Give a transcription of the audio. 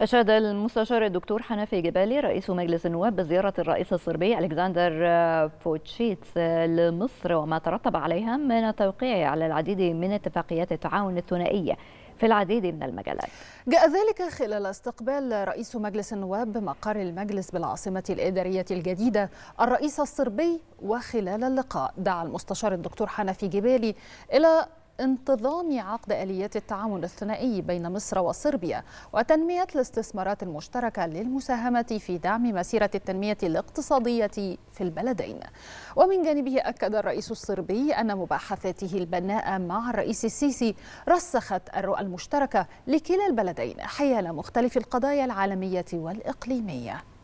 أشاد المستشار الدكتور حنفي جبالي رئيس مجلس النواب بزيارة الرئيس الصربي ألكسندر فوتشيتس لمصر وما ترتب عليها من التوقيع على العديد من اتفاقيات التعاون الثنائية في العديد من المجالات جاء ذلك خلال استقبال رئيس مجلس النواب بمقر المجلس بالعاصمة الإدارية الجديدة الرئيس الصربي وخلال اللقاء دعا المستشار الدكتور حنفي جبالي إلى انتظام عقد اليات التعاون الثنائي بين مصر وصربيا وتنميه الاستثمارات المشتركه للمساهمه في دعم مسيره التنميه الاقتصاديه في البلدين. ومن جانبه اكد الرئيس الصربي ان مباحثاته البناءه مع الرئيس السيسي رسخت الرؤى المشتركه لكلا البلدين حيال مختلف القضايا العالميه والاقليميه.